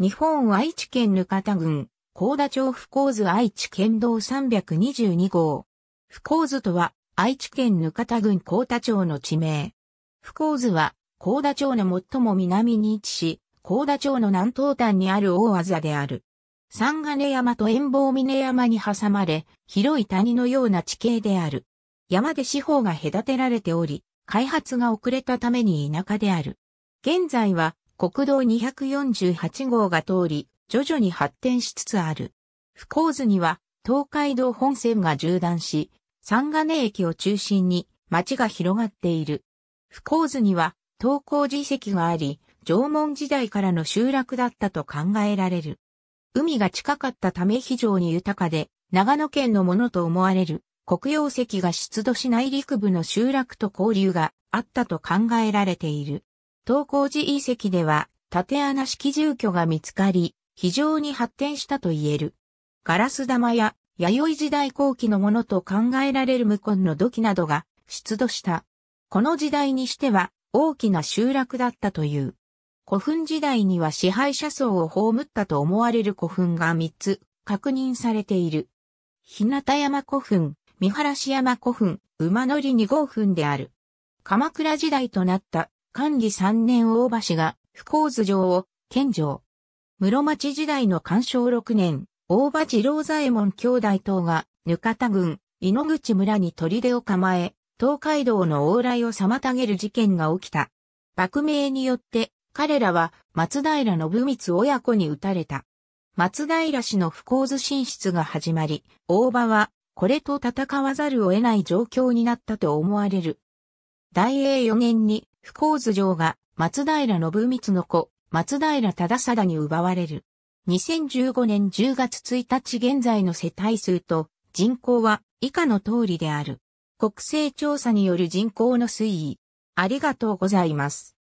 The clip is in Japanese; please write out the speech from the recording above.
日本愛知県ぬかた郡、高田町不幸図愛知県道322号。不幸図とは、愛知県ぬかた郡高田町の地名。不幸図は、高田町の最も南に位置し、高田町の南東端にある大技である。三金山と遠望峰山に挟まれ、広い谷のような地形である。山で四方が隔てられており、開発が遅れたために田舎である。現在は国道248号が通り、徐々に発展しつつある。不幸図には、東海道本線が縦断し、三金駅を中心に街が広がっている。不幸図には、東高寺遺跡があり、縄文時代からの集落だったと考えられる。海が近かったため非常に豊かで、長野県のものと思われる黒曜石が出土し内陸部の集落と交流があったと考えられている。東光寺遺跡では、縦穴式住居が見つかり、非常に発展したと言える。ガラス玉や、弥生時代後期のものと考えられる無根の土器などが出土した。この時代にしては大きな集落だったという。古墳時代には支配者層を葬ったと思われる古墳が3つ確認されている。日向山古墳、三原市山古墳、馬乗り2号墳である。鎌倉時代となった管理3年大橋が、不幸図上を、県上。室町時代の干渉6年、大場次郎左衛門兄弟等が、ぬかた郡、井野口村に砦を構え、東海道の往来を妨げる事件が起きた。幕名によって、彼らは松平信光親子に撃たれた。松平氏の不幸図進出が始まり、大場はこれと戦わざるを得ない状況になったと思われる。大英4年に不幸図上が松平信光の子、松平忠貞に奪われる。2015年10月1日現在の世帯数と人口は以下の通りである。国勢調査による人口の推移。ありがとうございます。